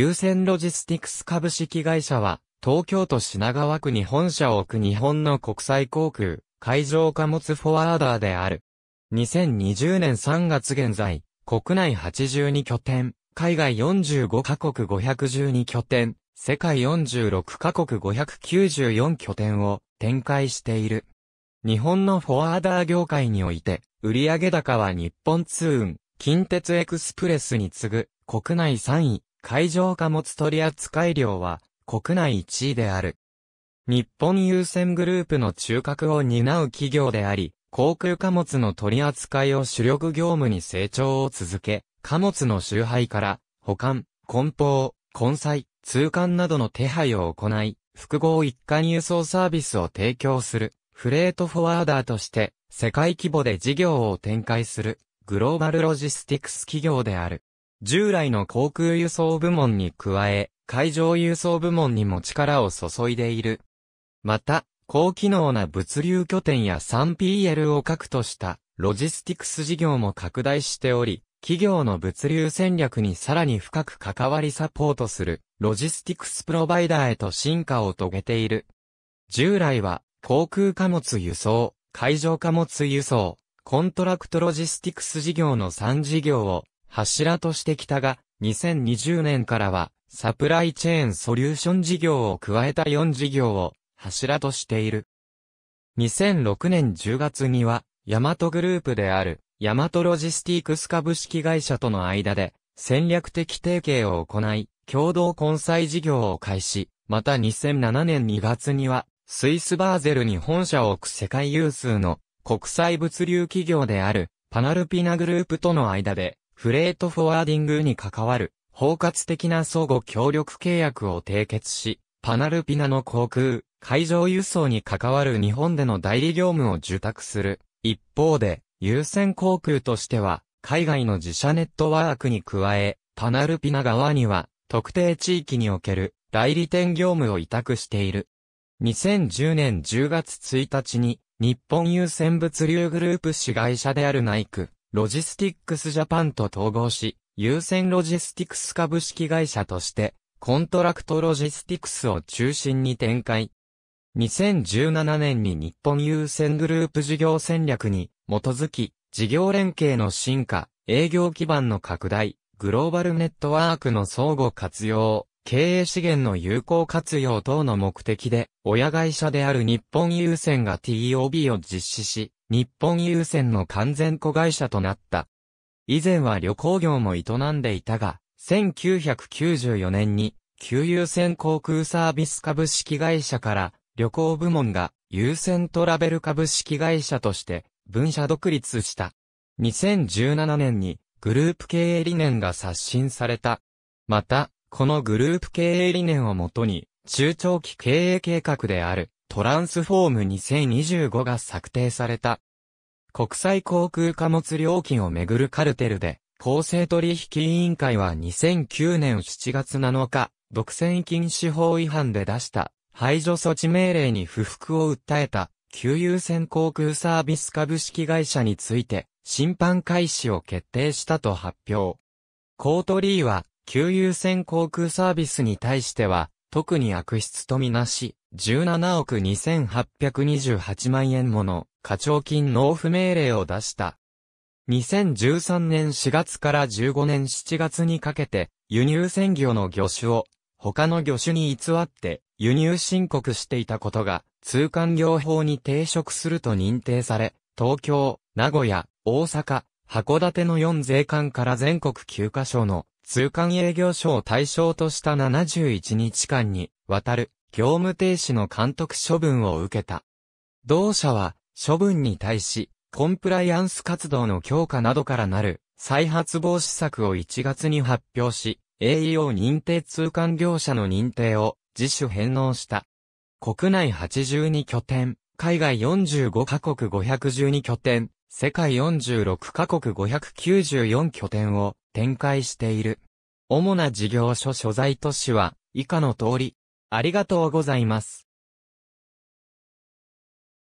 優先ロジスティクス株式会社は、東京都品川区に本社を置く日本の国際航空、海上貨物フォワーダーである。2020年3月現在、国内82拠点、海外45カ国512拠点、世界46カ国594拠点を展開している。日本のフォワーダー業界において、売上高は日本通運、近鉄エクスプレスに次ぐ国内3位、海上貨物取扱量は国内1位である。日本優先グループの中核を担う企業であり、航空貨物の取り扱いを主力業務に成長を続け、貨物の集配から、保管、梱包、混載、通関などの手配を行い、複合一貫輸送サービスを提供する、フレートフォワーダーとして、世界規模で事業を展開する、グローバルロジスティクス企業である。従来の航空輸送部門に加え、海上輸送部門にも力を注いでいる。また、高機能な物流拠点や 3PL を核としたロジスティクス事業も拡大しており、企業の物流戦略にさらに深く関わりサポートするロジスティクスプロバイダーへと進化を遂げている。従来は航空貨物輸送、海上貨物輸送、コントラクトロジスティクス事業の3事業を柱としてきたが、2020年からは、サプライチェーンソリューション事業を加えた4事業を柱としている。2006年10月には、ヤマトグループである、ヤマトロジスティークス株式会社との間で、戦略的提携を行い、共同混載事業を開始、また2007年2月には、スイスバーゼルに本社を置く世界有数の国際物流企業である、パナルピナグループとの間で、フレートフォワーディングに関わる包括的な相互協力契約を締結し、パナルピナの航空、海上輸送に関わる日本での代理業務を受託する。一方で、優先航空としては、海外の自社ネットワークに加え、パナルピナ側には、特定地域における代理店業務を委託している。2010年10月1日に、日本優先物流グループ市会社であるナイク、ロジスティックスジャパンと統合し、優先ロジスティクス株式会社として、コントラクトロジスティクスを中心に展開。2017年に日本優先グループ事業戦略に基づき、事業連携の進化、営業基盤の拡大、グローバルネットワークの相互活用、経営資源の有効活用等の目的で、親会社である日本郵船が TOB を実施し、日本郵船の完全子会社となった。以前は旅行業も営んでいたが、1994年に、旧優先航空サービス株式会社から、旅行部門が優先トラベル株式会社として、分社独立した。2017年に、グループ経営理念が刷新された。また、このグループ経営理念をもとに、中長期経営計画であるトランスフォーム2025が策定された。国際航空貨物料金をめぐるカルテルで、公正取引委員会は2009年7月7日、独占禁止法違反で出した排除措置命令に不服を訴えた、旧優先航空サービス株式会社について、審判開始を決定したと発表。コートリーは、給油船航空サービスに対しては、特に悪質とみなし、17億2828万円もの課徴金納付命令を出した。2013年4月から15年7月にかけて、輸入船業の魚種を、他の魚種に偽って輸入申告していたことが、通関業法に抵触すると認定され、東京、名古屋、大阪、函館の4税関から全国9カ所の通関営業所を対象とした71日間にわたる業務停止の監督処分を受けた。同社は処分に対しコンプライアンス活動の強化などからなる再発防止策を1月に発表し、AEO 認定通関業者の認定を自主返納した。国内82拠点、海外45カ国512拠点、世界46カ国594拠点を展開している。主な事業所所在都市は以下の通り。ありがとうございます。